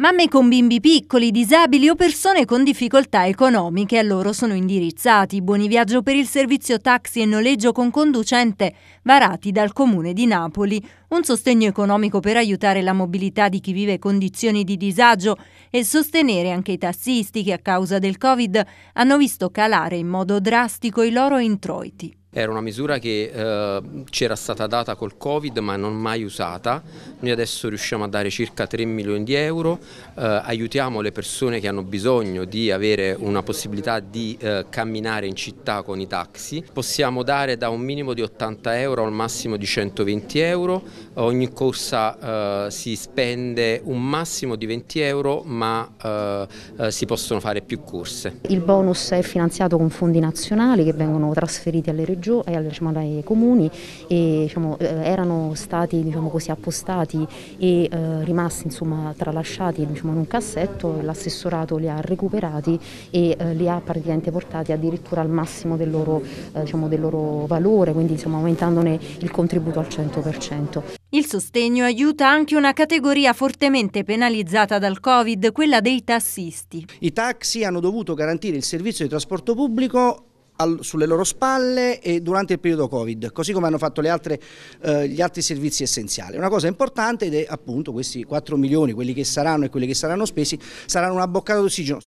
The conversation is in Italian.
Mamme con bimbi piccoli, disabili o persone con difficoltà economiche a loro sono indirizzati buoni viaggio per il servizio taxi e noleggio con conducente varati dal Comune di Napoli, un sostegno economico per aiutare la mobilità di chi vive condizioni di disagio e sostenere anche i tassisti che a causa del Covid hanno visto calare in modo drastico i loro introiti era una misura che eh, c'era stata data col Covid ma non mai usata, noi adesso riusciamo a dare circa 3 milioni di euro, eh, aiutiamo le persone che hanno bisogno di avere una possibilità di eh, camminare in città con i taxi, possiamo dare da un minimo di 80 euro al massimo di 120 euro, ogni corsa eh, si spende un massimo di 20 euro ma eh, eh, si possono fare più corse. Il bonus è finanziato con fondi nazionali che vengono trasferiti alle regioni giù diciamo, dai comuni e diciamo, eh, erano stati diciamo, così, appostati e eh, rimasti insomma, tralasciati diciamo, in un cassetto, l'assessorato li ha recuperati e eh, li ha praticamente portati addirittura al massimo del loro, eh, diciamo, del loro valore, quindi insomma, aumentandone il contributo al 100%. Il sostegno aiuta anche una categoria fortemente penalizzata dal Covid, quella dei tassisti. I taxi hanno dovuto garantire il servizio di trasporto pubblico al, sulle loro spalle e durante il periodo Covid, così come hanno fatto altre, eh, gli altri servizi essenziali. Una cosa importante ed è appunto questi 4 milioni, quelli che saranno e quelli che saranno spesi, saranno una boccata d'ossigeno.